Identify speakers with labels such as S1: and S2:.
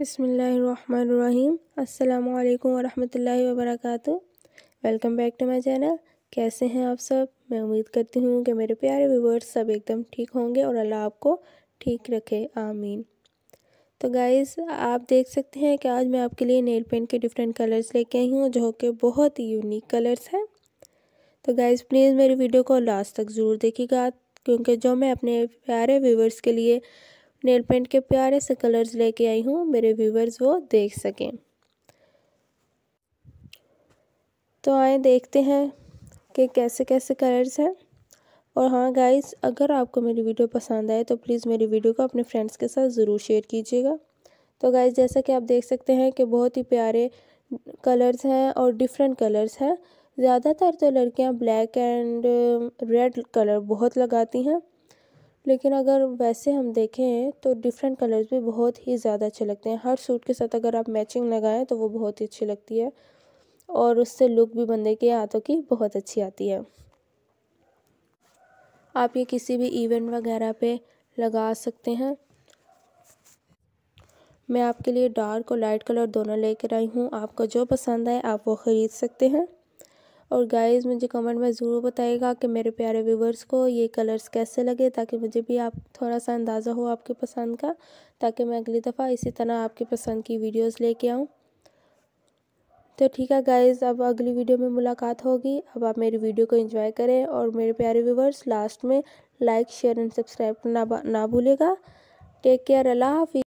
S1: बसमीम् अल्लाम वरहमतुल्लाहि वबरकत welcome back to my channel कैसे हैं आप सब मैं उम्मीद करती हूँ कि मेरे प्यारे व्यूवर्स सब एकदम ठीक होंगे और अल्लाह आपको ठीक रखे आमीन तो गाइज़ आप देख सकते हैं कि आज मैं आपके लिए नेल पेंट के डिफरेंट कलर्स लेके आई हूँ जो कि बहुत ही यूनिक कलर्स हैं तो गाइज़ प्लीज़ मेरी वीडियो को लास्ट तक ज़रूर देखिएगा क्योंकि जो मैं अपने प्यारे व्यूवर्स के लिए नेल पेंट के प्यारे से कलर्स लेके आई हूँ मेरे व्यूवर्स वो देख सकें तो आए देखते हैं कि कैसे कैसे कलर्स हैं और हाँ गाइस अगर आपको मेरी वीडियो पसंद आए तो प्लीज़ मेरी वीडियो को अपने फ्रेंड्स के साथ ज़रूर शेयर कीजिएगा तो गाइस जैसा कि आप देख सकते हैं कि बहुत ही प्यारे कलर्स हैं और डिफरेंट कलर्स हैं ज़्यादातर तो लड़कियां ब्लैक एंड रेड कलर बहुत लगाती हैं लेकिन अगर वैसे हम देखें तो डिफरेंट कलर्स भी बहुत ही ज़्यादा अच्छे लगते हैं हर सूट के साथ अगर आप मैचिंग लगाएं तो वो बहुत ही अच्छी लगती है और उससे लुक भी बंदे के हाथों की बहुत अच्छी आती है आप ये किसी भी इवेंट वगैरह पे लगा सकते हैं मैं आपके लिए डार्क और लाइट कलर दोनों लेकर आई हूँ आपको जो पसंद आए आप वो ख़रीद सकते हैं और गाइस मुझे कमेंट में ज़रूर बताइएगा कि मेरे प्यारे व्यूवर्स को ये कलर्स कैसे लगे ताकि मुझे भी आप थोड़ा सा अंदाज़ा हो आपकी पसंद का ताकि मैं अगली दफ़ा इसी तरह आपकी पसंद की वीडियोस लेके आऊँ तो ठीक है गाइज अब अगली वीडियो में मुलाकात होगी अब आप मेरी वीडियो को इंजॉय करें और मेरे प्यारे व्यूवर्स लास्ट में लाइक शेयर एंड सब्सक्राइब ना ना भूलेगा टेक केयर अल्लाह हाफि